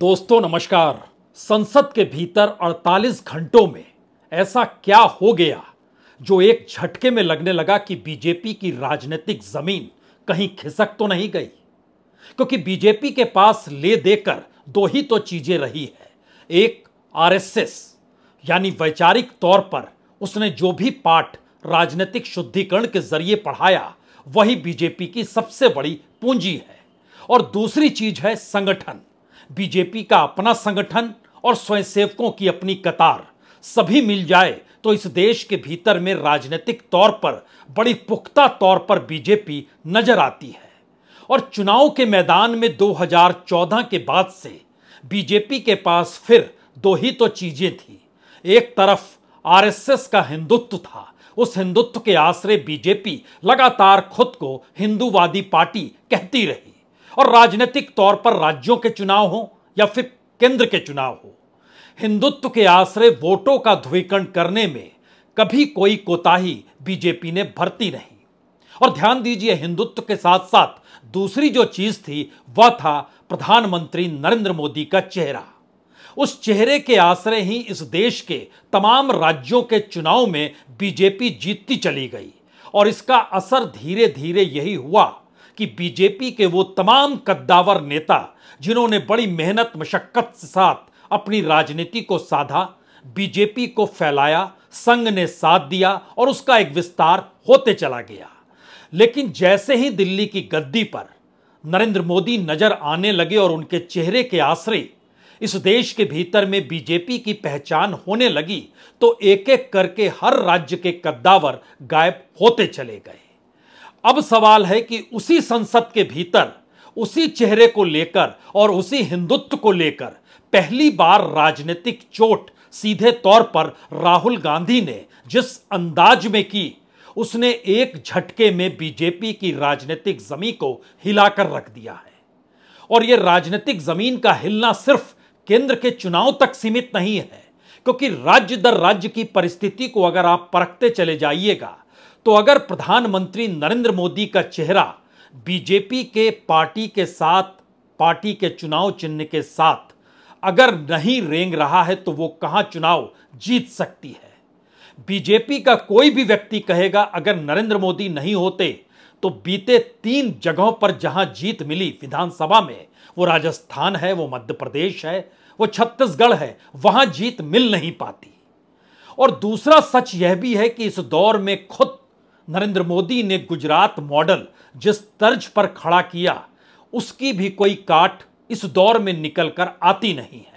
दोस्तों नमस्कार संसद के भीतर 48 घंटों में ऐसा क्या हो गया जो एक झटके में लगने लगा कि बीजेपी की राजनीतिक जमीन कहीं खिसक तो नहीं गई क्योंकि बीजेपी के पास ले देकर दो ही तो चीजें रही है एक आरएसएस यानी वैचारिक तौर पर उसने जो भी पाठ राजनीतिक शुद्धिकरण के जरिए पढ़ाया वही बीजेपी की सबसे बड़ी पूंजी है और दूसरी चीज है संगठन बीजेपी का अपना संगठन और स्वयंसेवकों की अपनी कतार सभी मिल जाए तो इस देश के भीतर में राजनीतिक तौर पर बड़ी पुख्ता तौर पर बीजेपी नजर आती है और चुनाव के मैदान में 2014 के बाद से बीजेपी के पास फिर दो ही तो चीजें थी एक तरफ आरएसएस का हिंदुत्व था उस हिंदुत्व के आश्रय बीजेपी लगातार खुद को हिंदूवादी पार्टी कहती रही और राजनीतिक तौर पर राज्यों के चुनाव हो या फिर केंद्र के चुनाव हो हिंदुत्व के आश्रय वोटों का ध्रुवीकरण करने में कभी कोई कोताही बीजेपी ने भरती नहीं और ध्यान दीजिए हिंदुत्व के साथ साथ दूसरी जो चीज थी वह था प्रधानमंत्री नरेंद्र मोदी का चेहरा उस चेहरे के आश्रय ही इस देश के तमाम राज्यों के चुनाव में बीजेपी जीतती चली गई और इसका असर धीरे धीरे यही हुआ कि बीजेपी के वो तमाम कद्दावर नेता जिन्होंने बड़ी मेहनत मशक्कत के साथ अपनी राजनीति को साधा बीजेपी को फैलाया संघ ने साथ दिया और उसका एक विस्तार होते चला गया लेकिन जैसे ही दिल्ली की गद्दी पर नरेंद्र मोदी नजर आने लगे और उनके चेहरे के आश्रय इस देश के भीतर में बीजेपी की पहचान होने लगी तो एक एक करके हर राज्य के कद्दावर गायब होते चले गए अब सवाल है कि उसी संसद के भीतर उसी चेहरे को लेकर और उसी हिंदुत्व को लेकर पहली बार राजनीतिक चोट सीधे तौर पर राहुल गांधी ने जिस अंदाज में की उसने एक झटके में बीजेपी की राजनीतिक जमी को हिलाकर रख दिया है और यह राजनीतिक जमीन का हिलना सिर्फ केंद्र के चुनाव तक सीमित नहीं है क्योंकि राज्य दर राज्य की परिस्थिति को अगर आप परखते चले जाइएगा तो अगर प्रधानमंत्री नरेंद्र मोदी का चेहरा बीजेपी के पार्टी के साथ पार्टी के चुनाव चिन्ह के साथ अगर नहीं रेंग रहा है तो वो कहां चुनाव जीत सकती है बीजेपी का कोई भी व्यक्ति कहेगा अगर नरेंद्र मोदी नहीं होते तो बीते तीन जगहों पर जहां जीत मिली विधानसभा में वो राजस्थान है वो मध्य प्रदेश है वो छत्तीसगढ़ है वहां जीत मिल नहीं पाती और दूसरा सच यह भी है कि इस दौर में खुद नरेंद्र मोदी ने गुजरात मॉडल जिस तर्ज पर खड़ा किया उसकी भी कोई काट इस दौर में निकल कर आती नहीं है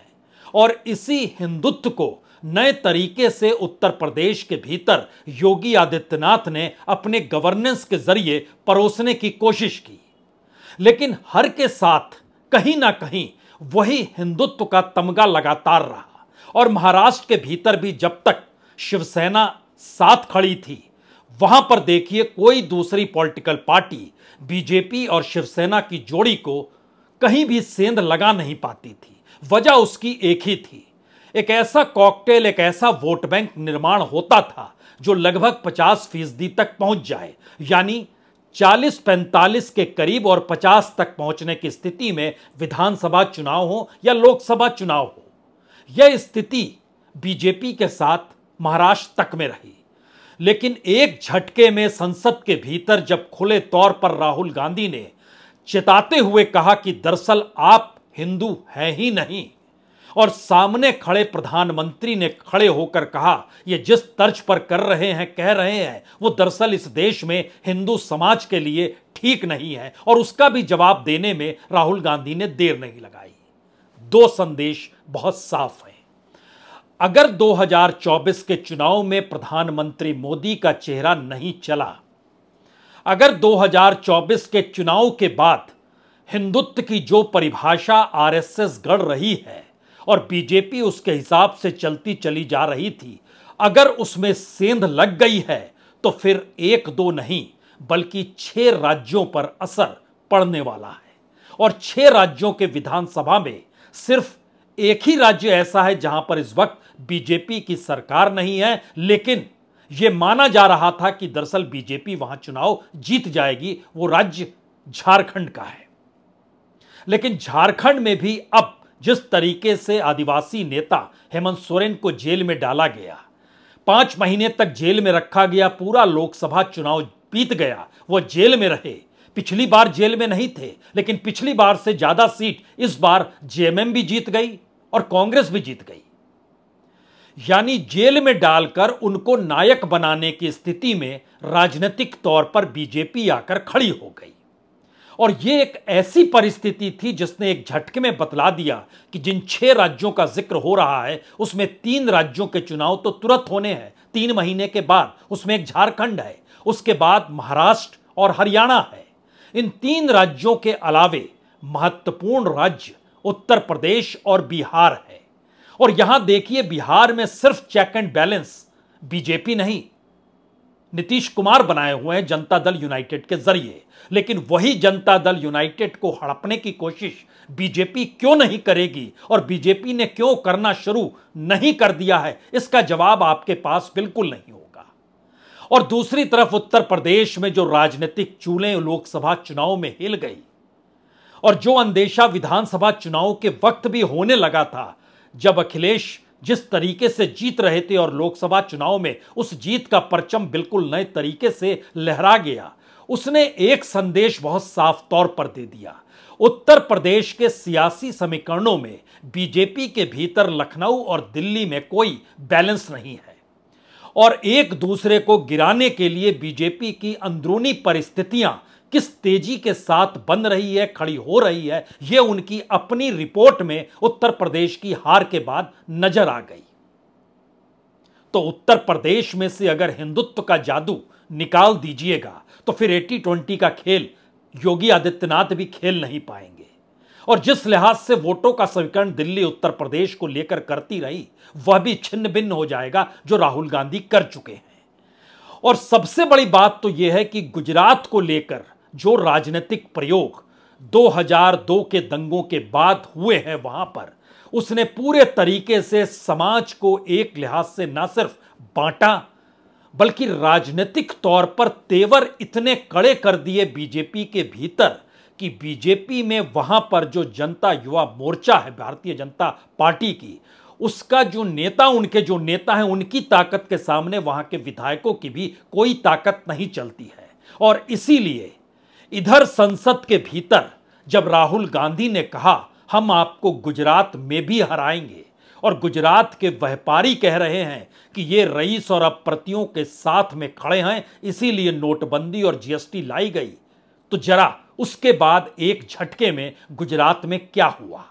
और इसी हिंदुत्व को नए तरीके से उत्तर प्रदेश के भीतर योगी आदित्यनाथ ने अपने गवर्नेंस के जरिए परोसने की कोशिश की लेकिन हर के साथ कहीं ना कहीं वही हिंदुत्व का तमगा लगातार रहा और महाराष्ट्र के भीतर भी जब तक शिवसेना साथ खड़ी थी वहां पर देखिए कोई दूसरी पॉलिटिकल पार्टी बीजेपी और शिवसेना की जोड़ी को कहीं भी सेंध लगा नहीं पाती थी वजह उसकी एक ही थी एक ऐसा कॉकटेल एक ऐसा वोट बैंक निर्माण होता था जो लगभग 50 फीसदी तक पहुंच जाए यानी 40-45 के करीब और 50 तक पहुंचने की स्थिति में विधानसभा चुनाव हो या लोकसभा चुनाव हो यह स्थिति बीजेपी के साथ महाराष्ट्र तक में रही लेकिन एक झटके में संसद के भीतर जब खुले तौर पर राहुल गांधी ने चेताते हुए कहा कि दरअसल आप हिंदू हैं ही नहीं और सामने खड़े प्रधानमंत्री ने खड़े होकर कहा यह जिस तर्ज पर कर रहे हैं कह रहे हैं वो दरअसल इस देश में हिंदू समाज के लिए ठीक नहीं है और उसका भी जवाब देने में राहुल गांधी ने देर नहीं लगाई दो संदेश बहुत साफ है अगर 2024 के चुनाव में प्रधानमंत्री मोदी का चेहरा नहीं चला अगर 2024 के चुनाव के बाद हिंदुत्व की जो परिभाषा आरएसएस गढ़ रही है और बीजेपी उसके हिसाब से चलती चली जा रही थी अगर उसमें सेंध लग गई है तो फिर एक दो नहीं बल्कि छह राज्यों पर असर पड़ने वाला है और छह राज्यों के विधानसभा में सिर्फ एक ही राज्य ऐसा है जहां पर इस वक्त बीजेपी की सरकार नहीं है लेकिन यह माना जा रहा था कि दरअसल बीजेपी वहां चुनाव जीत जाएगी वो राज्य झारखंड का है लेकिन झारखंड में भी अब जिस तरीके से आदिवासी नेता हेमंत सोरेन को जेल में डाला गया पांच महीने तक जेल में रखा गया पूरा लोकसभा चुनाव बीत गया वह जेल में रहे पिछली बार जेल में नहीं थे लेकिन पिछली बार से ज्यादा सीट इस बार जेएमएम भी जीत गई और कांग्रेस भी जीत गई यानी जेल में डालकर उनको नायक बनाने की स्थिति में राजनीतिक तौर पर बीजेपी आकर खड़ी हो गई और यह एक ऐसी परिस्थिति थी जिसने एक झटके में बतला दिया कि जिन छह राज्यों का जिक्र हो रहा है उसमें तीन राज्यों के चुनाव तो तुरंत होने हैं तीन महीने के बाद उसमें एक झारखंड है उसके बाद महाराष्ट्र और हरियाणा है इन तीन राज्यों के अलावे महत्वपूर्ण राज्य उत्तर प्रदेश और बिहार है और यहां देखिए बिहार में सिर्फ चेक एंड बैलेंस बीजेपी नहीं नीतीश कुमार बनाए हुए हैं जनता दल यूनाइटेड के जरिए लेकिन वही जनता दल यूनाइटेड को हड़पने की कोशिश बीजेपी क्यों नहीं करेगी और बीजेपी ने क्यों करना शुरू नहीं कर दिया है इसका जवाब आपके पास बिल्कुल नहीं हो और दूसरी तरफ उत्तर प्रदेश में जो राजनीतिक चूलें लोकसभा चुनाव में हिल गई और जो अंदेशा विधानसभा चुनाव के वक्त भी होने लगा था जब अखिलेश जिस तरीके से जीत रहे थे और लोकसभा चुनाव में उस जीत का परचम बिल्कुल नए तरीके से लहरा गया उसने एक संदेश बहुत साफ तौर पर दे दिया उत्तर प्रदेश के सियासी समीकरणों में बीजेपी के भीतर लखनऊ और दिल्ली में कोई बैलेंस नहीं है और एक दूसरे को गिराने के लिए बीजेपी की अंदरूनी परिस्थितियां किस तेजी के साथ बन रही है खड़ी हो रही है यह उनकी अपनी रिपोर्ट में उत्तर प्रदेश की हार के बाद नजर आ गई तो उत्तर प्रदेश में से अगर हिंदुत्व का जादू निकाल दीजिएगा तो फिर एटी ट्वेंटी का खेल योगी आदित्यनाथ भी खेल नहीं पाएंगे और जिस लिहाज से वोटों का समीकरण दिल्ली उत्तर प्रदेश को लेकर करती रही वह भी छिन्न भिन्न हो जाएगा जो राहुल गांधी कर चुके हैं और सबसे बड़ी बात तो यह है कि गुजरात को लेकर जो राजनीतिक प्रयोग 2002 के दंगों के बाद हुए हैं वहां पर उसने पूरे तरीके से समाज को एक लिहाज से ना सिर्फ बांटा बल्कि राजनीतिक तौर पर तेवर इतने कड़े कर दिए बीजेपी के भीतर कि बीजेपी में वहां पर जो जनता युवा मोर्चा है भारतीय जनता पार्टी की उसका जो नेता उनके जो नेता हैं उनकी ताकत के सामने वहां के विधायकों की भी कोई ताकत नहीं चलती है और इसीलिए इधर संसद के भीतर जब राहुल गांधी ने कहा हम आपको गुजरात में भी हराएंगे और गुजरात के व्यापारी कह रहे हैं कि ये रईस और अप्रतियों के साथ में खड़े हैं इसीलिए नोटबंदी और जीएसटी लाई गई तो जरा उसके बाद एक झटके में गुजरात में क्या हुआ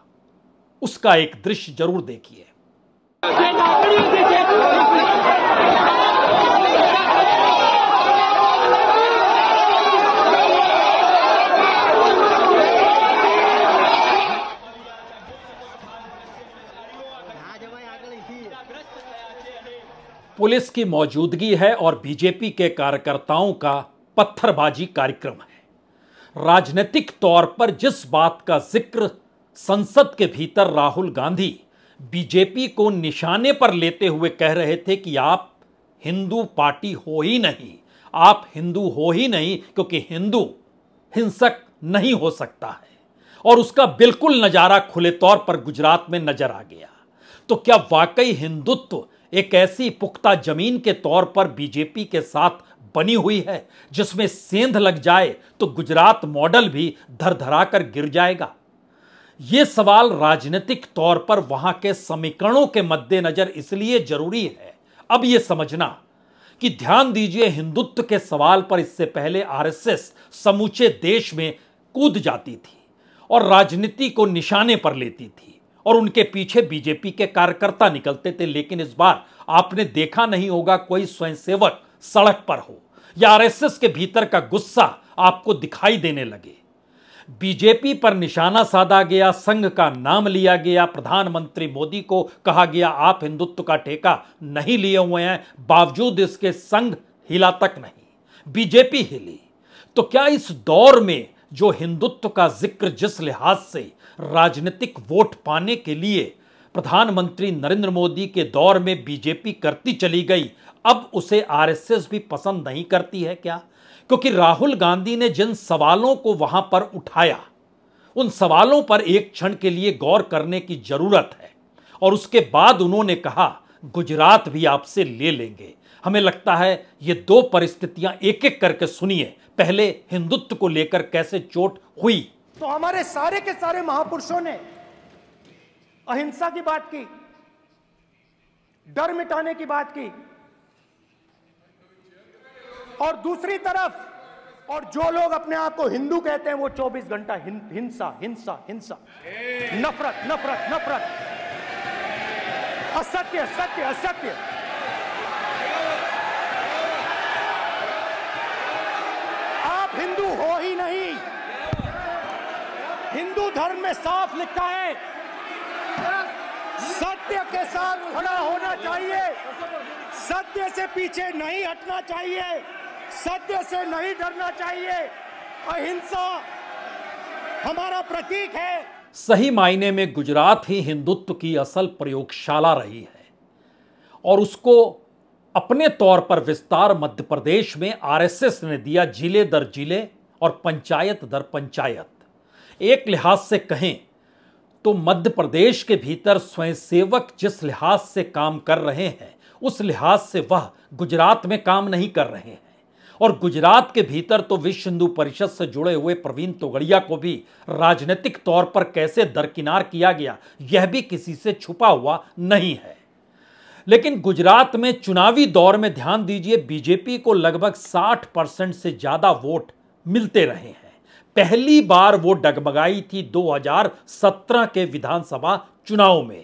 उसका एक दृश्य जरूर देखिए पुलिस की मौजूदगी है और बीजेपी के कार्यकर्ताओं का पत्थरबाजी कार्यक्रम है राजनीतिक तौर पर जिस बात का जिक्र संसद के भीतर राहुल गांधी बीजेपी को निशाने पर लेते हुए कह रहे थे कि आप हिंदू पार्टी हो ही नहीं आप हिंदू हो ही नहीं क्योंकि हिंदू हिंसक नहीं हो सकता है और उसका बिल्कुल नज़ारा खुले तौर पर गुजरात में नजर आ गया तो क्या वाकई हिंदुत्व एक ऐसी पुख्ता जमीन के तौर पर बीजेपी के साथ बनी हुई है जिसमें सेंध लग जाए तो गुजरात मॉडल भी धरधरा कर गिर जाएगा ये सवाल राजनीतिक तौर पर वहां के समीकरणों के मद्देनजर इसलिए जरूरी है अब यह समझना कि ध्यान दीजिए हिंदुत्व के सवाल पर इससे पहले आरएसएस समूचे देश में कूद जाती थी और राजनीति को निशाने पर लेती थी और उनके पीछे बीजेपी के कार्यकर्ता निकलते थे लेकिन इस बार आपने देखा नहीं होगा कोई स्वयंसेवक सड़क पर हो या आरएसएस के भीतर का गुस्सा आपको दिखाई देने लगे बीजेपी पर निशाना साधा गया संघ का नाम लिया गया प्रधानमंत्री मोदी को कहा गया आप हिंदुत्व का ठेका नहीं लिए हुए हैं बावजूद इसके संघ हिला तक नहीं बीजेपी हिली तो क्या इस दौर में जो हिंदुत्व का जिक्र जिस लिहाज से राजनीतिक वोट पाने के लिए प्रधानमंत्री नरेंद्र मोदी के दौर में बीजेपी करती चली गई अब उसे आरएसएस भी पसंद नहीं करती है क्या क्योंकि राहुल गांधी ने जिन सवालों को वहां पर उठाया उन सवालों पर एक क्षण के लिए गौर करने की जरूरत है और उसके बाद उन्होंने कहा गुजरात भी आपसे ले लेंगे हमें लगता है ये दो परिस्थितियां एक एक करके सुनिए पहले हिंदुत्व को लेकर कैसे चोट हुई तो हमारे सारे के सारे महापुरुषों ने अहिंसा की बात की डर मिटाने की बात की और दूसरी तरफ और जो लोग अपने आप को हिंदू कहते हैं वो 24 घंटा हिं, हिंसा हिंसा हिंसा नफरत नफरत नफरत असत्य सत्य असत्य आप हिंदू हो ही नहीं हिंदू धर्म में साफ लिखा है सत्य के साथ खड़ा होना चाहिए सत्य से पीछे नहीं हटना चाहिए सत्य से नहीं डरना चाहिए अहिंसा हमारा प्रतीक है सही मायने में गुजरात ही हिंदुत्व की असल प्रयोगशाला रही है और उसको अपने तौर पर विस्तार मध्य प्रदेश में आरएसएस ने दिया जिले दर जिले और पंचायत दर पंचायत एक लिहाज से कहें तो मध्य प्रदेश के भीतर स्वयंसेवक जिस लिहाज से काम कर रहे हैं उस लिहाज से वह गुजरात में काम नहीं कर रहे हैं और गुजरात के भीतर तो विश्व हिंदू परिषद से जुड़े हुए प्रवीण तोगड़िया को भी राजनीतिक तौर पर कैसे दरकिनार किया गया यह भी किसी से छुपा हुआ नहीं है लेकिन गुजरात में चुनावी दौर में ध्यान दीजिए बीजेपी को लगभग 60 परसेंट से ज्यादा वोट मिलते रहे हैं पहली बार वो डगमगाई थी 2017 के विधानसभा चुनाव में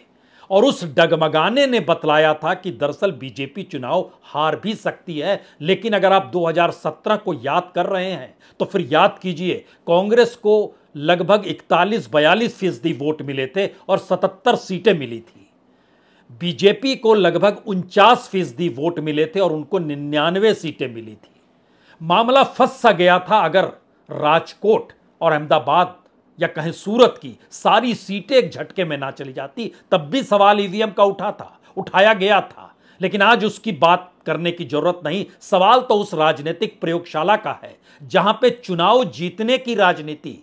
और उस डगमगाने ने बतलाया था कि दरअसल बीजेपी चुनाव हार भी सकती है लेकिन अगर आप 2017 को याद कर रहे हैं तो फिर याद कीजिए कांग्रेस को लगभग 41 बयालीस फीसदी वोट मिले थे और 77 सीटें मिली थी बीजेपी को लगभग उनचास फीसदी वोट मिले थे और उनको निन्यानवे सीटें मिली थी मामला फंस सा गया था अगर राजकोट और अहमदाबाद या कहें सूरत की सारी सीटें एक झटके में ना चली जाती तब भी सवाल ईवीएम का उठा था उठाया गया था लेकिन आज उसकी बात करने की जरूरत नहीं सवाल तो उस राजनीतिक प्रयोगशाला का है जहां पे चुनाव जीतने की राजनीति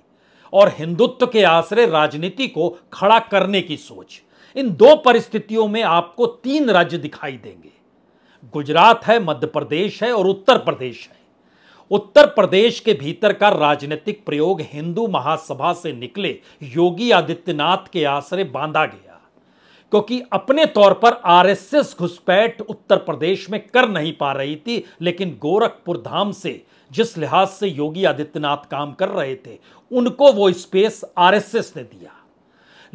और हिंदुत्व के आश्रय राजनीति को खड़ा करने की सोच इन दो परिस्थितियों में आपको तीन राज्य दिखाई देंगे गुजरात है मध्य प्रदेश है और उत्तर प्रदेश है उत्तर प्रदेश के भीतर का राजनीतिक प्रयोग हिंदू महासभा से निकले योगी आदित्यनाथ के आश्रय बांधा गया क्योंकि अपने तौर पर आरएसएस घुसपैठ उत्तर प्रदेश में कर नहीं पा रही थी लेकिन गोरखपुर धाम से जिस लिहाज से योगी आदित्यनाथ काम कर रहे थे उनको वो स्पेस आरएसएस ने दिया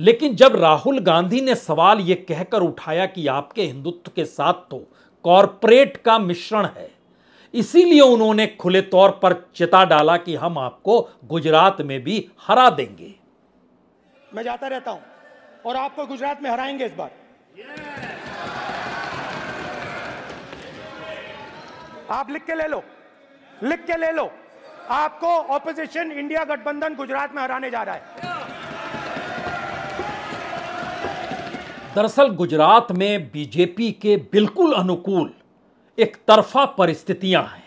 लेकिन जब राहुल गांधी ने सवाल कह कहकर उठाया कि आपके हिंदुत्व के साथ तो कॉरपोरेट का मिश्रण है इसीलिए उन्होंने खुले तौर पर चिता डाला कि हम आपको गुजरात में भी हरा देंगे मैं जाता रहता हूं और आपको गुजरात में हराएंगे इस बार आप लिख के ले लो लिख के ले लो आपको ऑपोजिशन इंडिया गठबंधन गुजरात में हराने जा रहा है दरअसल गुजरात में बीजेपी के बिल्कुल अनुकूल एक तरफा परिस्थितियां हैं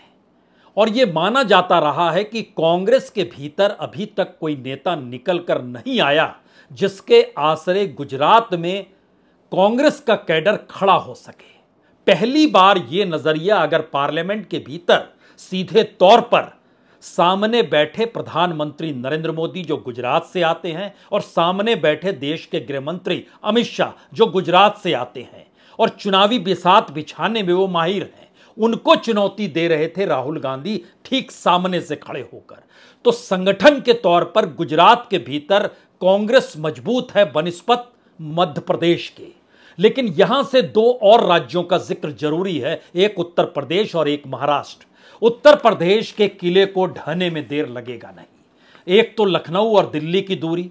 और ये माना जाता रहा है कि कांग्रेस के भीतर अभी तक कोई नेता निकल कर नहीं आया जिसके आसरे गुजरात में कांग्रेस का कैडर खड़ा हो सके पहली बार ये नज़रिया अगर पार्लियामेंट के भीतर सीधे तौर पर सामने बैठे प्रधानमंत्री नरेंद्र मोदी जो गुजरात से आते हैं और सामने बैठे देश के गृहमंत्री अमित शाह जो गुजरात से आते हैं और चुनावी बिसात बिछाने में वो माहिर हैं उनको चुनौती दे रहे थे राहुल गांधी ठीक सामने से खड़े होकर तो संगठन के तौर पर गुजरात के भीतर कांग्रेस मजबूत है बनस्पत मध्य प्रदेश के लेकिन यहां से दो और राज्यों का जिक्र जरूरी है एक उत्तर प्रदेश और एक महाराष्ट्र उत्तर प्रदेश के किले को ढहने में देर लगेगा नहीं एक तो लखनऊ और दिल्ली की दूरी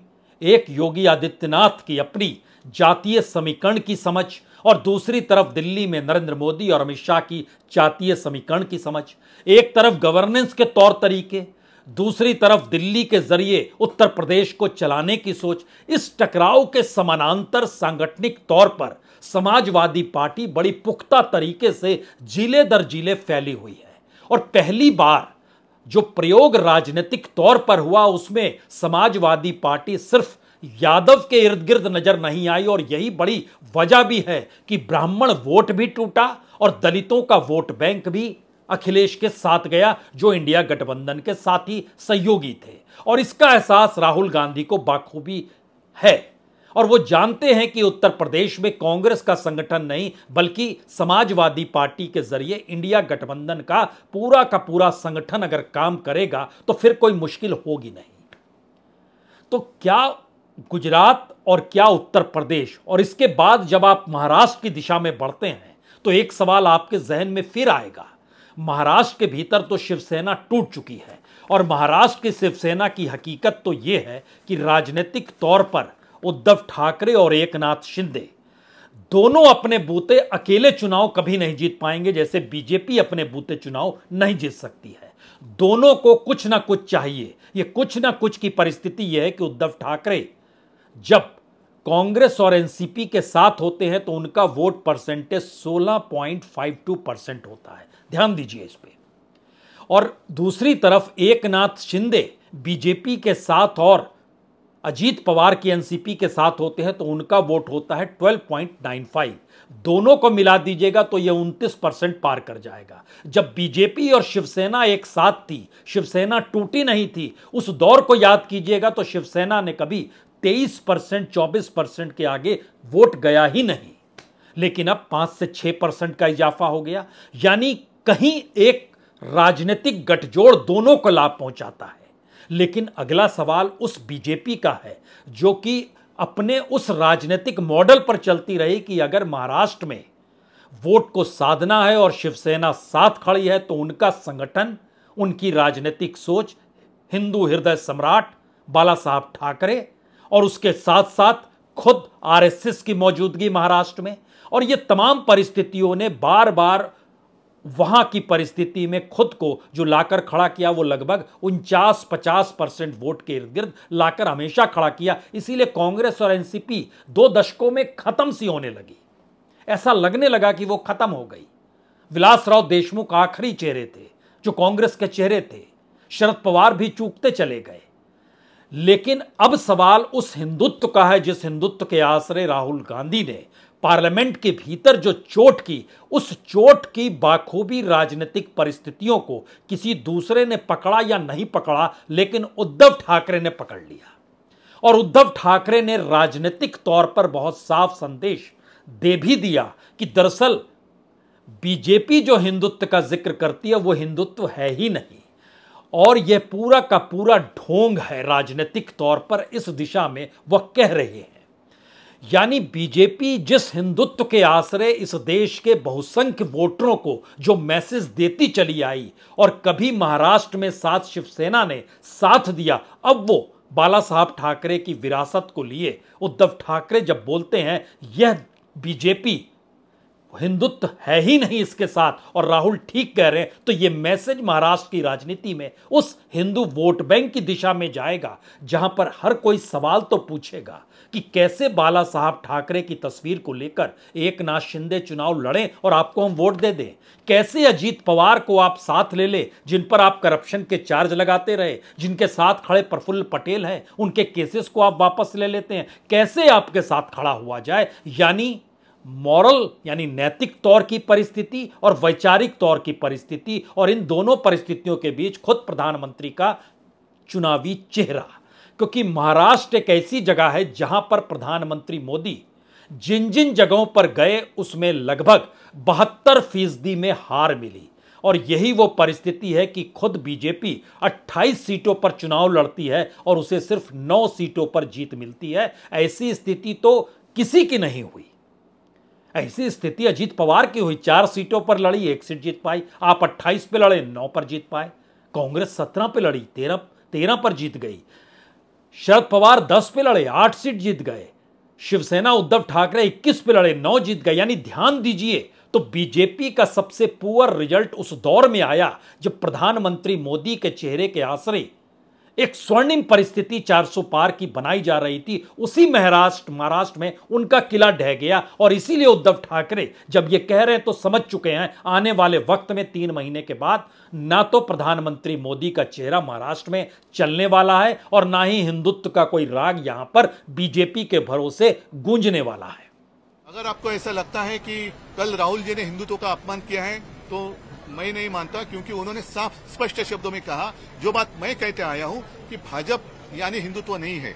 एक योगी आदित्यनाथ की अपनी जातीय समीकरण की समझ और दूसरी तरफ दिल्ली में नरेंद्र मोदी और अमित शाह की जातीय समीकरण की समझ एक तरफ गवर्नेंस के तौर तरीके दूसरी तरफ दिल्ली के जरिए उत्तर प्रदेश को चलाने की सोच इस टकराव के समानांतर सांगठनिक तौर पर समाजवादी पार्टी बड़ी पुख्ता तरीके से जिले दर जिले फैली हुई है और पहली बार जो प्रयोग राजनीतिक तौर पर हुआ उसमें समाजवादी पार्टी सिर्फ यादव के इर्द गिर्द नजर नहीं आई और यही बड़ी वजह भी है कि ब्राह्मण वोट भी टूटा और दलितों का वोट बैंक भी अखिलेश के साथ गया जो इंडिया गठबंधन के साथ ही सहयोगी थे और इसका एहसास राहुल गांधी को बाखूबी है और वो जानते हैं कि उत्तर प्रदेश में कांग्रेस का संगठन नहीं बल्कि समाजवादी पार्टी के जरिए इंडिया गठबंधन का पूरा का पूरा संगठन अगर काम करेगा तो फिर कोई मुश्किल होगी नहीं तो क्या गुजरात और क्या उत्तर प्रदेश और इसके बाद जब आप महाराष्ट्र की दिशा में बढ़ते हैं तो एक सवाल आपके जहन में फिर आएगा महाराष्ट्र के भीतर तो शिवसेना टूट चुकी है और महाराष्ट्र की शिवसेना की हकीकत तो ये है कि राजनीतिक तौर पर उद्धव ठाकरे और एकनाथ शिंदे दोनों अपने बूते अकेले चुनाव कभी नहीं जीत पाएंगे जैसे बीजेपी अपने बूते चुनाव नहीं जीत सकती है दोनों को कुछ ना कुछ चाहिए ये कुछ ना कुछ की परिस्थिति यह है कि उद्धव ठाकरे जब कांग्रेस और एनसीपी के साथ होते हैं तो उनका वोट परसेंटेज 16.52 परसेंट होता है ध्यान दीजिए इस पर और दूसरी तरफ एकनाथ शिंदे बीजेपी के साथ और अजीत पवार की एनसीपी के साथ होते हैं तो उनका वोट होता है 12.95 दोनों को मिला दीजिएगा तो यह 29 परसेंट पार कर जाएगा जब बीजेपी और शिवसेना एक साथ थी शिवसेना टूटी नहीं थी उस दौर को याद कीजिएगा तो शिवसेना ने कभी तेईस परसेंट चौबीस परसेंट के आगे वोट गया ही नहीं लेकिन अब पांच से छह परसेंट का इजाफा हो गया यानी कहीं एक राजनीतिक गठजोड़ दोनों को लाभ पहुंचाता है लेकिन अगला सवाल उस बीजेपी का है जो कि अपने उस राजनीतिक मॉडल पर चलती रही कि अगर महाराष्ट्र में वोट को साधना है और शिवसेना साथ खड़ी है तो उनका संगठन उनकी राजनीतिक सोच हिंदू हृदय सम्राट बाला साहब ठाकरे और उसके साथ साथ खुद आरएसएस की मौजूदगी महाराष्ट्र में और ये तमाम परिस्थितियों ने बार बार वहां की परिस्थिति में खुद को जो लाकर खड़ा किया वो लगभग उनचास पचास परसेंट वोट के इर्द गिर्द लाकर हमेशा खड़ा किया इसीलिए कांग्रेस और एनसीपी दो दशकों में खत्म सी होने लगी ऐसा लगने लगा कि वो खत्म हो गई विलास राव देशमुख आखिरी चेहरे थे जो कांग्रेस के चेहरे थे शरद पवार भी चूकते चले गए लेकिन अब सवाल उस हिंदुत्व का है जिस हिंदुत्व के आश्रय राहुल गांधी ने पार्लियामेंट के भीतर जो चोट की उस चोट की बाखूबी राजनीतिक परिस्थितियों को किसी दूसरे ने पकड़ा या नहीं पकड़ा लेकिन उद्धव ठाकरे ने पकड़ लिया और उद्धव ठाकरे ने राजनीतिक तौर पर बहुत साफ संदेश दे भी दिया कि दरअसल बीजेपी जो हिंदुत्व का जिक्र करती है वो हिंदुत्व है ही नहीं और यह पूरा का पूरा ढोंग है राजनीतिक तौर पर इस दिशा में वह कह रहे हैं यानी बीजेपी जिस हिंदुत्व के आश्रय इस देश के बहुसंख्य वोटरों को जो मैसेज देती चली आई और कभी महाराष्ट्र में साथ शिवसेना ने साथ दिया अब वो बाला साहब ठाकरे की विरासत को लिए उद्धव ठाकरे जब बोलते हैं यह बीजेपी हिंदुत्व है ही नहीं इसके साथ और राहुल ठीक कह रहे हैं तो ये मैसेज महाराष्ट्र की राजनीति में उस हिंदू वोट बैंक की दिशा में जाएगा जहां पर हर कोई सवाल तो पूछेगा कि कैसे बाला साहब ठाकरे की तस्वीर को लेकर एक नाथ शिंदे चुनाव लड़ें और आपको हम वोट दे दें कैसे अजीत पवार को आप साथ ले ले जिन पर आप करप्शन के चार्ज लगाते रहे जिनके साथ खड़े प्रफुल्ल पटेल हैं उनके केसेस को आप वापस ले लेते हैं कैसे आपके साथ खड़ा हुआ जाए यानी मॉरल यानी नैतिक तौर की परिस्थिति और वैचारिक तौर की परिस्थिति और इन दोनों परिस्थितियों के बीच खुद प्रधानमंत्री का चुनावी चेहरा क्योंकि महाराष्ट्र एक ऐसी जगह है जहां पर प्रधानमंत्री मोदी जिन जिन जगहों पर गए उसमें लगभग बहत्तर फीसदी में हार मिली और यही वो परिस्थिति है कि खुद बीजेपी 28 सीटों पर चुनाव लड़ती है और उसे सिर्फ 9 सीटों पर जीत मिलती है ऐसी स्थिति तो किसी की नहीं हुई ऐसी स्थिति अजीत पवार की हुई चार सीटों पर लड़ी एक सीट जीत पाई आप 28 पे लड़े नौ पर जीत पाए कांग्रेस 17 पे लड़ी तेरह तेरह पर जीत गई शरद पवार 10 पे लड़े आठ सीट जीत गए शिवसेना उद्धव ठाकरे 21 पे लड़े नौ जीत गए यानी ध्यान दीजिए तो बीजेपी का सबसे पुअर रिजल्ट उस दौर में आया जब प्रधानमंत्री मोदी के चेहरे के आश्रय एक स्वर्णिम परिस्थिति 400 पार की बनाई जा रही थी उसी महाराष्ट्र महाराष्ट्र में उनका किला ढह गया और इसीलिए उद्धव ठाकरे जब ये कह रहे हैं तो समझ चुके हैं आने वाले वक्त में तीन महीने के बाद ना तो प्रधानमंत्री मोदी का चेहरा महाराष्ट्र में चलने वाला है और ना ही हिंदुत्व का कोई राग यहां पर बीजेपी के भरोसे गूंजने वाला है अगर आपको ऐसा लगता है कि कल राहुल जी ने हिंदुत्व का अपमान किया है तो मैं नहीं मानता क्योंकि उन्होंने साफ स्पष्ट शब्दों में कहा जो बात मैं कहते आया हूं कि भाजपा यानी हिंदुत्व नहीं है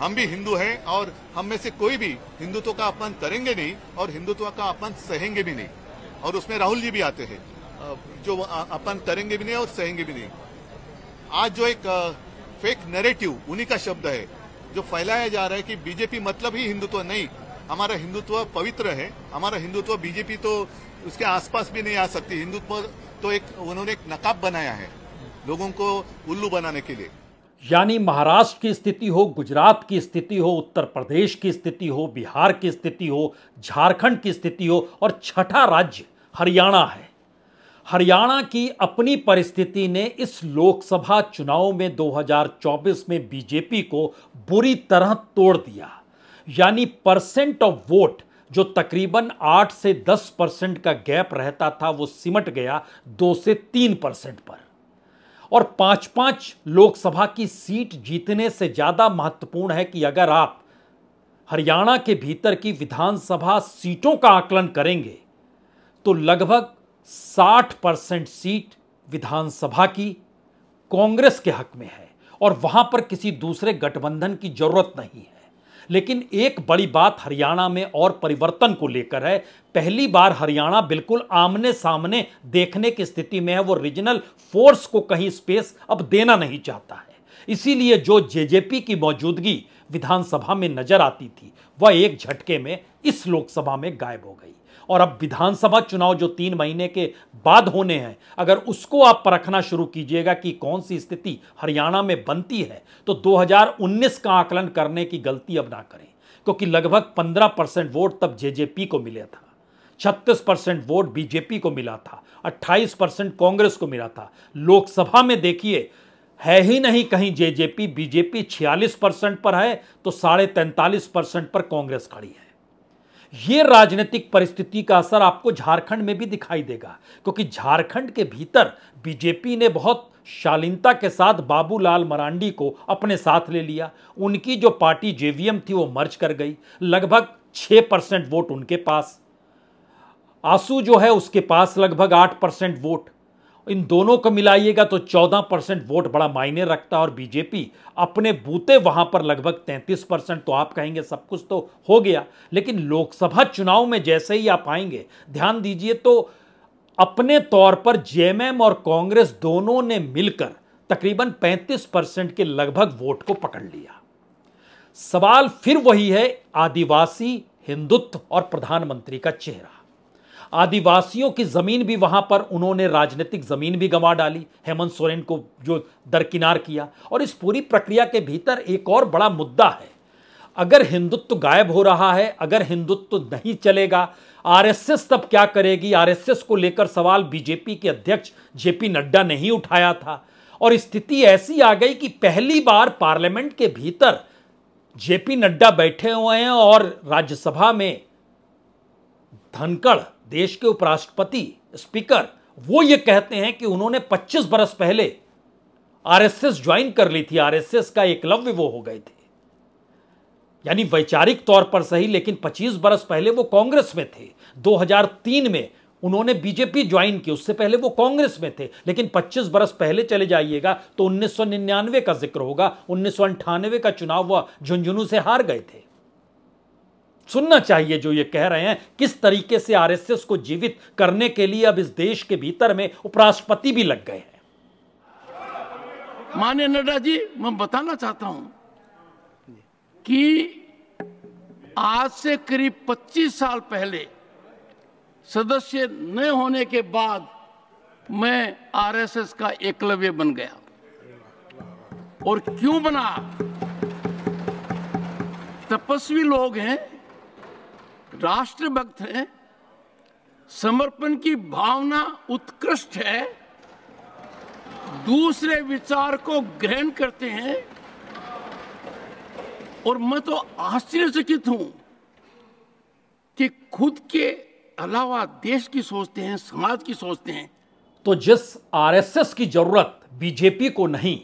हम भी हिंदू हैं और हम में से कोई भी हिंदुत्व का अपमान करेंगे नहीं और हिंदुत्व का अपमान सहेंगे भी नहीं और उसमें राहुल जी भी आते हैं जो अपमान करेंगे भी नहीं और सहेंगे भी नहीं आज जो एक फेक नेरेटिव उन्हीं का शब्द है जो फैलाया जा रहा है कि बीजेपी मतलब ही हिंदुत्व नहीं हमारा हिंदुत्व पवित्र है हमारा हिंदुत्व बीजेपी तो उसके आसपास भी नहीं आ सकती हिंदुत्व तो एक उन्होंने एक नकाब बनाया है लोगों को उल्लू बनाने के लिए यानी महाराष्ट्र की स्थिति हो गुजरात की स्थिति हो उत्तर प्रदेश की स्थिति हो बिहार की स्थिति हो झारखंड की स्थिति हो और छठा राज्य हरियाणा है हरियाणा की अपनी परिस्थिति ने इस लोकसभा चुनाव में 2024 में बीजेपी को बुरी तरह तोड़ दिया यानी परसेंट ऑफ वोट जो तकरीबन आठ से दस परसेंट का गैप रहता था वो सिमट गया दो से तीन परसेंट पर और पांच पांच लोकसभा की सीट जीतने से ज़्यादा महत्वपूर्ण है कि अगर आप हरियाणा के भीतर की विधानसभा सीटों का आकलन करेंगे तो लगभग 60 परसेंट सीट विधानसभा की कांग्रेस के हक में है और वहां पर किसी दूसरे गठबंधन की जरूरत नहीं है लेकिन एक बड़ी बात हरियाणा में और परिवर्तन को लेकर है पहली बार हरियाणा बिल्कुल आमने सामने देखने की स्थिति में है वो रीजनल फोर्स को कहीं स्पेस अब देना नहीं चाहता है इसीलिए जो जेजेपी की मौजूदगी विधानसभा में नजर आती थी वह एक झटके में इस लोकसभा में गायब हो गई और अब विधानसभा चुनाव जो तीन महीने के बाद होने हैं अगर उसको आप परखना शुरू कीजिएगा कि कौन सी स्थिति हरियाणा में बनती है तो 2019 का आकलन करने की गलती अब ना करें क्योंकि लगभग 15 परसेंट वोट तब जेजेपी को मिला था छत्तीस परसेंट वोट बीजेपी को मिला था अट्ठाईस परसेंट कांग्रेस को मिला था लोकसभा में देखिए है ही नहीं कहीं जेजेपी बीजेपी 46 परसेंट पर है तो साढ़े तैंतालीस परसेंट पर कांग्रेस खड़ी है ये राजनीतिक परिस्थिति का असर आपको झारखंड में भी दिखाई देगा क्योंकि झारखंड के भीतर बीजेपी ने बहुत शालीनता के साथ बाबूलाल मरांडी को अपने साथ ले लिया उनकी जो पार्टी जेवीएम थी वो मर्ज कर गई लगभग छह परसेंट वोट उनके पास आंसू जो है उसके पास लगभग आठ परसेंट वोट इन दोनों को मिलाइएगा तो 14 परसेंट वोट बड़ा मायने रखता है और बीजेपी अपने बूते वहां पर लगभग 33 परसेंट तो आप कहेंगे सब कुछ तो हो गया लेकिन लोकसभा चुनाव में जैसे ही आप आएंगे ध्यान दीजिए तो अपने तौर पर जेएमएम और कांग्रेस दोनों ने मिलकर तकरीबन 35 परसेंट के लगभग वोट को पकड़ लिया सवाल फिर वही है आदिवासी हिंदुत्व और प्रधानमंत्री का चेहरा आदिवासियों की ज़मीन भी वहां पर उन्होंने राजनीतिक ज़मीन भी गंवा डाली हेमंत सोरेन को जो दरकिनार किया और इस पूरी प्रक्रिया के भीतर एक और बड़ा मुद्दा है अगर हिंदुत्व गायब हो रहा है अगर हिंदुत्व नहीं चलेगा आरएसएस तब क्या करेगी आरएसएस को लेकर सवाल बीजेपी के अध्यक्ष जेपी नड्डा ने ही उठाया था और स्थिति ऐसी आ गई कि पहली बार पार्लियामेंट के भीतर जेपी नड्डा बैठे हुए हैं और राज्यसभा में धनकड़ देश के उपराष्ट्रपति स्पीकर वो ये कहते हैं कि उन्होंने 25 बरस पहले आरएसएस ज्वाइन कर ली थी आरएसएस का एकलव्य वो हो गए थे यानी वैचारिक तौर पर सही लेकिन 25 बरस पहले वो कांग्रेस में थे 2003 में उन्होंने बीजेपी ज्वाइन की उससे पहले वो कांग्रेस में थे लेकिन 25 बरस पहले चले जाइएगा तो 1999 का जिक्र होगा उन्नीस का चुनाव वह झुंझुनू से हार गए थे सुनना चाहिए जो ये कह रहे हैं किस तरीके से आरएसएस को जीवित करने के लिए अब इस देश के भीतर में उपराष्ट्रपति भी लग गए हैं मान्य नड्डा जी मैं बताना चाहता हूं कि आज से करीब 25 साल पहले सदस्य न होने के बाद मैं आरएसएस का एकलव्य बन गया और क्यों बना तपस्वी लोग हैं राष्ट्रभक्त है समर्पण की भावना उत्कृष्ट है दूसरे विचार को ग्रहण करते हैं और मैं तो आश्चर्यचकित हूं कि खुद के अलावा देश की सोचते हैं समाज की सोचते हैं तो जिस आरएसएस की जरूरत बीजेपी को नहीं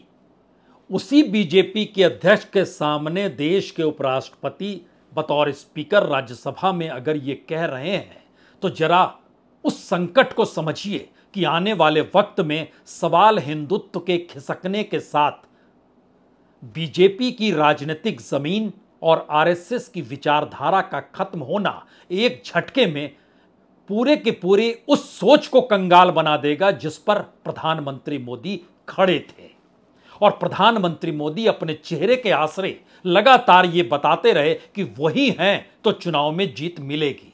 उसी बीजेपी के अध्यक्ष के सामने देश के उपराष्ट्रपति बतौर स्पीकर राज्यसभा में अगर ये कह रहे हैं तो जरा उस संकट को समझिए कि आने वाले वक्त में सवाल हिंदुत्व के खिसकने के साथ बीजेपी की राजनीतिक जमीन और आरएसएस की विचारधारा का खत्म होना एक झटके में पूरे के पूरे उस सोच को कंगाल बना देगा जिस पर प्रधानमंत्री मोदी खड़े थे और प्रधानमंत्री मोदी अपने चेहरे के आश्रय लगातार ये बताते रहे कि वही हैं तो चुनाव में जीत मिलेगी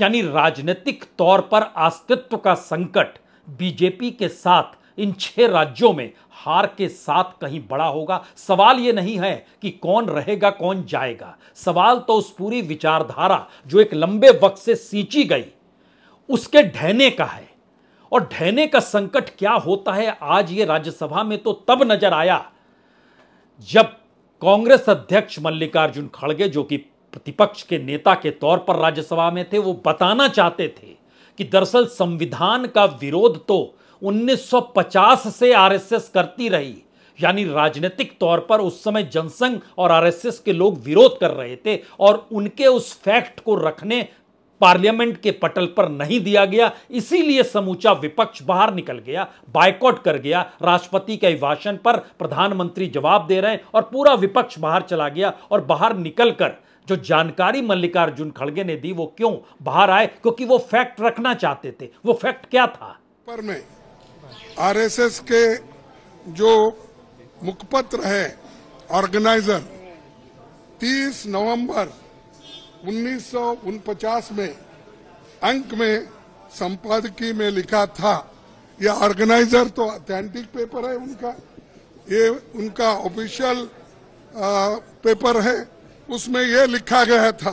यानी राजनीतिक तौर पर अस्तित्व का संकट बीजेपी के साथ इन छह राज्यों में हार के साथ कहीं बड़ा होगा सवाल ये नहीं है कि कौन रहेगा कौन जाएगा सवाल तो उस पूरी विचारधारा जो एक लंबे वक्त से सींची गई उसके ढहने का है और ढहने का संकट क्या होता है आज ये राज्यसभा में तो तब नजर आया जब कांग्रेस अध्यक्ष मल्लिकार्जुन खड़गे जो कि प्रतिपक्ष के नेता के तौर पर राज्यसभा में थे वो बताना चाहते थे कि दरअसल संविधान का विरोध तो 1950 से आरएसएस करती रही यानी राजनीतिक तौर पर उस समय जनसंघ और आरएसएस के लोग विरोध कर रहे थे और उनके उस फैक्ट को रखने पार्लियामेंट के पटल पर नहीं दिया गया इसीलिए समूचा विपक्ष बाहर निकल गया बायकॉट कर गया राष्ट्रपति के अभिभाषण पर प्रधानमंत्री जवाब दे रहे हैं और पूरा विपक्ष बाहर चला गया और बाहर निकलकर जो जानकारी मल्लिकार्जुन खड़गे ने दी वो क्यों बाहर आए क्योंकि वो फैक्ट रखना चाहते थे वो फैक्ट क्या था पर में आरएसएस के जो मुखपत्र है ऑर्गेनाइजर 30 नवंबर उन्नीस में अंक में संपादकीय में लिखा था यह ऑर्गेनाइजर तो अथेंटिक पेपर है उनका ये उनका ऑफिशियल पेपर है उसमें यह लिखा गया था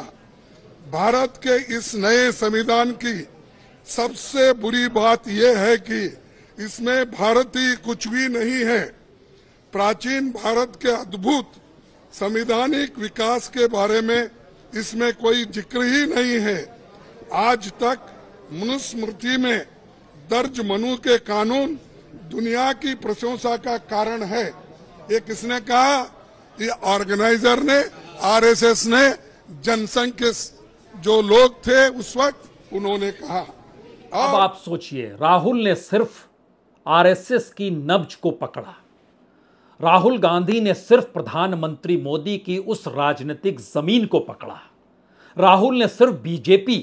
भारत के इस नए संविधान की सबसे बुरी बात यह है कि इसमें भारतीय कुछ भी नहीं है प्राचीन भारत के अद्भुत संविधानिक विकास के बारे में इसमें कोई जिक्र ही नहीं है आज तक मनुस्मृति में दर्ज मनु के कानून दुनिया की प्रशंसा का कारण है ये किसने कहा ये ऑर्गेनाइजर ने आरएसएस ने जनसंघ के जो लोग थे उस वक्त उन्होंने कहा अब आप सोचिए राहुल ने सिर्फ आरएसएस की नब्ज को पकड़ा राहुल गांधी ने सिर्फ प्रधानमंत्री मोदी की उस राजनीतिक जमीन को पकड़ा राहुल ने सिर्फ बीजेपी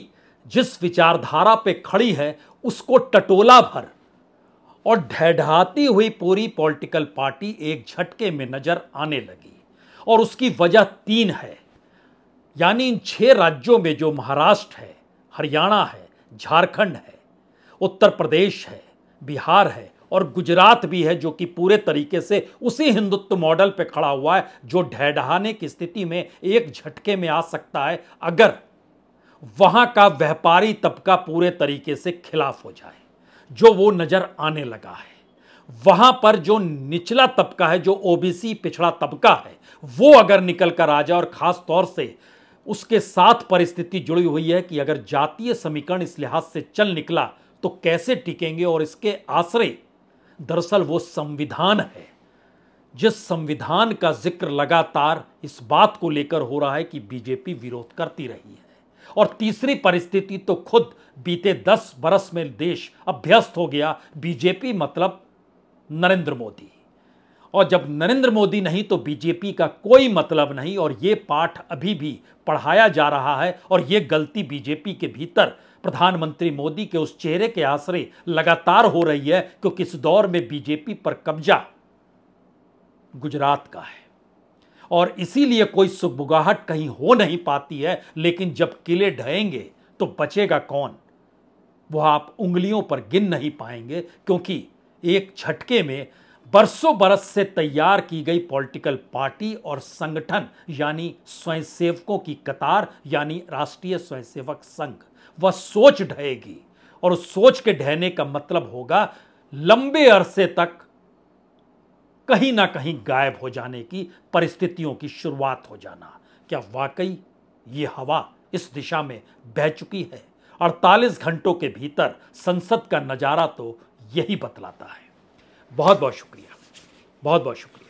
जिस विचारधारा पे खड़ी है उसको टटोला भर और ढहढाती हुई पूरी पॉलिटिकल पार्टी एक झटके में नजर आने लगी और उसकी वजह तीन है यानी इन छह राज्यों में जो महाराष्ट्र है हरियाणा है झारखंड है उत्तर प्रदेश है बिहार है और गुजरात भी है जो कि पूरे तरीके से उसी हिंदुत्व मॉडल पर खड़ा हुआ है जो ढहढहाने की स्थिति में एक झटके में आ सकता है अगर वहां का व्यापारी तबका पूरे तरीके से खिलाफ हो जाए जो वो नज़र आने लगा है वहां पर जो निचला तबका है जो ओबीसी पिछड़ा तबका है वो अगर निकल कर आ जाए और खास तौर से उसके साथ परिस्थिति जुड़ी हुई है कि अगर जातीय समीकरण इस लिहाज से चल निकला तो कैसे टिकेंगे और इसके आश्रय दरअसल वो संविधान है जिस संविधान का जिक्र लगातार इस बात को लेकर हो रहा है कि बीजेपी विरोध करती रही है और तीसरी परिस्थिति तो खुद बीते दस बरस में देश अभ्यस्त हो गया बीजेपी मतलब नरेंद्र मोदी और जब नरेंद्र मोदी नहीं तो बीजेपी का कोई मतलब नहीं और ये पाठ अभी भी पढ़ाया जा रहा है और ये गलती बीजेपी के भीतर प्रधानमंत्री मोदी के उस चेहरे के आश्रय लगातार हो रही है क्योंकि इस दौर में बीजेपी पर कब्जा गुजरात का है और इसीलिए कोई सुखबुगाहट कहीं हो नहीं पाती है लेकिन जब किले ढहेंगे तो बचेगा कौन वह आप उंगलियों पर गिन नहीं पाएंगे क्योंकि एक झटके में बरसों बरस से तैयार की गई पॉलिटिकल पार्टी और संगठन यानी स्वयंसेवकों की कतार यानी राष्ट्रीय स्वयंसेवक संघ वह सोच ढहेगी और उस सोच के ढहने का मतलब होगा लंबे अरसे तक कहीं ना कहीं गायब हो जाने की परिस्थितियों की शुरुआत हो जाना क्या वाकई ये हवा इस दिशा में बह चुकी है 48 घंटों के भीतर संसद का नज़ारा तो यही बतलाता है बहुत बहुत शुक्रिया बहुत बहुत शुक्रिया